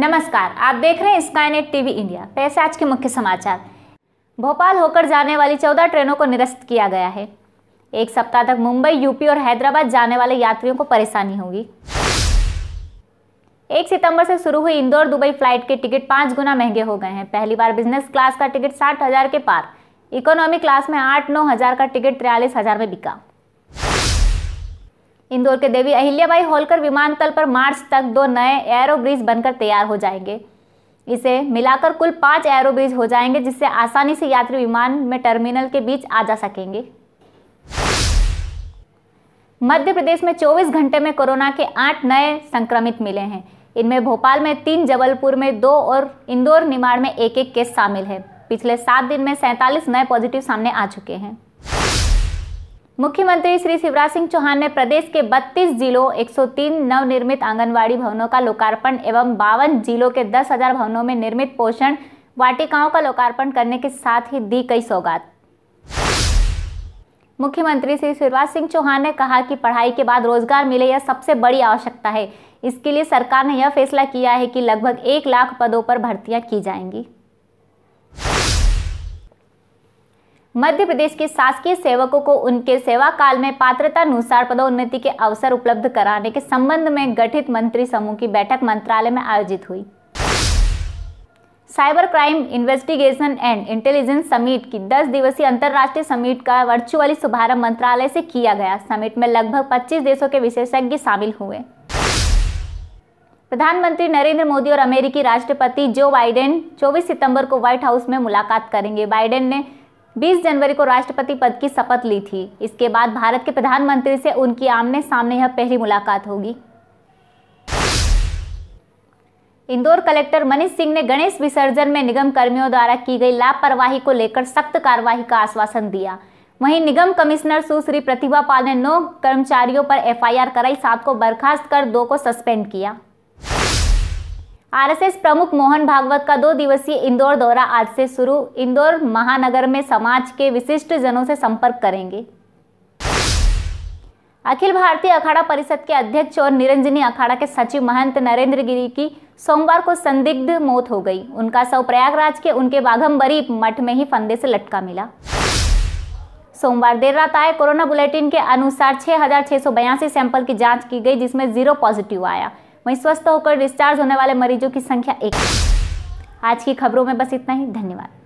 नमस्कार आप देख रहे हैं स्काईनेट टीवी इंडिया पैसे तो आज के मुख्य समाचार भोपाल होकर जाने वाली चौदह ट्रेनों को निरस्त किया गया है एक सप्ताह तक मुंबई यूपी और हैदराबाद जाने वाले यात्रियों को परेशानी होगी एक सितंबर से शुरू हुई इंदौर दुबई फ्लाइट के टिकट पाँच गुना महंगे हो गए हैं पहली बार बिजनेस क्लास का टिकट साठ हजार के पार इकोनॉमी क्लास में आठ नौ हजार का टिकट तिरयालीस हजार में बिका इंदौर के देवी अहिल्याबाई होलकर विमानतल पर मार्च तक दो नए एयरो ब्रिज बनकर तैयार हो जाएंगे इसे मिलाकर कुल पाँच एयरो ब्रिज हो जाएंगे जिससे आसानी से यात्री विमान में टर्मिनल के बीच आ जा सकेंगे मध्य प्रदेश में 24 घंटे में कोरोना के आठ नए संक्रमित मिले हैं इनमें भोपाल में तीन जबलपुर में दो और इंदौर निमाड़ में एक एक केस शामिल है पिछले सात दिन में सैंतालीस नए पॉजिटिव सामने आ चुके हैं मुख्यमंत्री श्री शिवराज सिंह चौहान ने प्रदेश के 32 जिलों 103 नवनिर्मित आंगनबाड़ी भवनों का लोकार्पण एवं बावन जिलों के 10,000 भवनों में निर्मित पोषण वाटिकाओं का लोकार्पण करने के साथ ही दी कई सौगात मुख्यमंत्री श्री शिवराज सिंह चौहान ने कहा कि पढ़ाई के बाद रोजगार मिले यह सबसे बड़ी आवश्यकता है इसके लिए सरकार ने यह फैसला किया है कि लगभग एक लाख पदों पर भर्तियां की जाएंगी मध्य प्रदेश के शासकीय सेवकों को उनके सेवा काल में पात्रता अनुसार पदोन्नति के अवसर उपलब्ध कराने के संबंध में गठित मंत्री समूह की बैठक मंत्रालय में आयोजित हुई cyber crime investigation and intelligence summit की 10 दिवसीय अंतर्राष्ट्रीय समिट का वर्चुअली शुभारंभ मंत्रालय से किया गया समिट में लगभग 25 देशों के विशेषज्ञ शामिल हुए प्रधानमंत्री नरेंद्र मोदी और अमेरिकी राष्ट्रपति जो बाइडेन 24 सितंबर को व्हाइट हाउस में मुलाकात करेंगे बाइडेन ने 20 जनवरी को राष्ट्रपति पद की शपथ ली थी इसके बाद भारत के प्रधानमंत्री से उनकी आमने सामने यह पहली मुलाकात होगी इंदौर कलेक्टर मनीष सिंह ने गणेश विसर्जन में निगम कर्मियों द्वारा की गई लापरवाही को लेकर सख्त कार्रवाई का आश्वासन दिया वहीं निगम कमिश्नर सुश्री प्रतिभा पाल ने नौ कर्मचारियों पर एफआईआर कराई सात को बर्खास्त कर दो को सस्पेंड किया आरएसएस प्रमुख मोहन भागवत का दो दिवसीय इंदौर दौरा आज से शुरू इंदौर महानगर में समाज के विशिष्ट जनों से संपर्क करेंगे अखिल भारतीय अखाड़ा परिषद के अध्यक्ष और निरंजनी अखाड़ा के सचिव महंत नरेंद्र गिरी की सोमवार को संदिग्ध मौत हो गई उनका शव प्रयागराज के उनके बाघम्बरी मठ में ही फंदे से लटका मिला सोमवार देर रात आए कोरोना बुलेटिन के अनुसार छह सैंपल की जांच की गई जिसमें जीरो पॉजिटिव आया वहीं स्वस्थ होकर डिस्चार्ज होने वाले मरीजों की संख्या एक आज की खबरों में बस इतना ही धन्यवाद